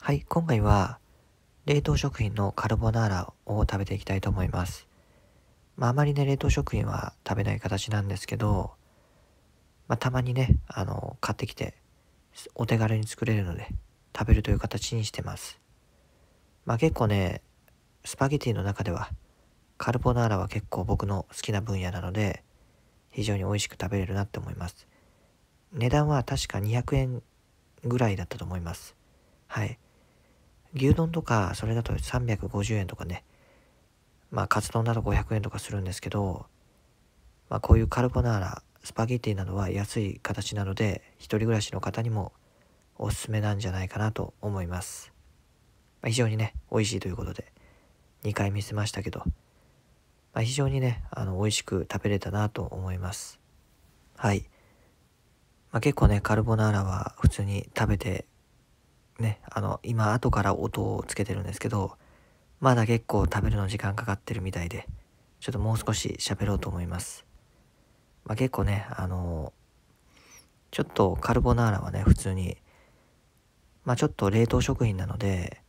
はい、今回は冷凍食品のカルボナーラを食べていきたいと思います。まあ、あまりね、冷凍食品は食べない形なんですけど、まあ、たまにね、あの、買ってきて、お手軽に作れるので、食べるという形にしてます。まあ、結構ね、スパゲティの中では、カルボナーラは結構僕の好きな分野なので、非常に美味しく食べれるなって思います。値段は確か200円ぐらいだったと思います。はい。牛丼とかそれだと350円とかねまあカツ丼だと500円とかするんですけど、まあ、こういうカルボナーラスパゲッティなどは安い形なので一人暮らしの方にもおすすめなんじゃないかなと思います、まあ、非常にね美味しいということで2回見せましたけど、まあ、非常にねあの美味しく食べれたなと思いますはい、まあ、結構ねカルボナーラは普通に食べてね、あの、今、後から音をつけてるんですけど、まだ結構食べるの時間かかってるみたいで、ちょっともう少し喋ろうと思います。まあ、結構ね、あのちょっとカルボナーラはね、普通に、まあ、ちょっと冷凍食品なので、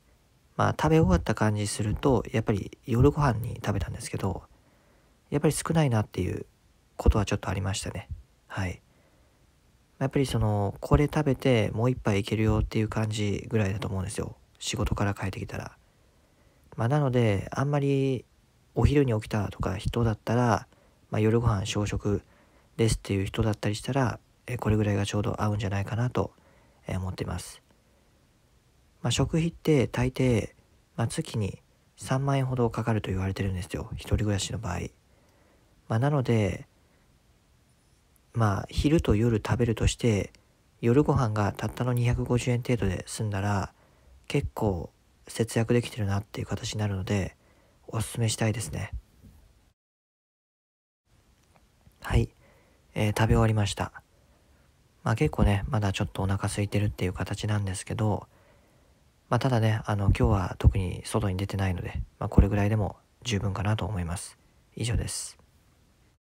まあ、食べ終わった感じすると、やっぱり夜ご飯に食べたんですけど、やっぱり少ないなっていうことはちょっとありましたね。はい。やっぱりそのこれ食べてもう一杯いけるよっていう感じぐらいだと思うんですよ仕事から帰ってきたらまあなのであんまりお昼に起きたとか人だったら、まあ、夜ご飯小食ですっていう人だったりしたらこれぐらいがちょうど合うんじゃないかなと思っています、まあ、食費って大抵、まあ、月に3万円ほどかかると言われてるんですよ一人暮らしの場合、まあ、なのでまあ昼と夜食べるとして夜ご飯がたったの250円程度で済んだら結構節約できてるなっていう形になるのでおすすめしたいですねはい、えー、食べ終わりましたまあ結構ねまだちょっとお腹空いてるっていう形なんですけどまあただねあの今日は特に外に出てないので、まあ、これぐらいでも十分かなと思います以上です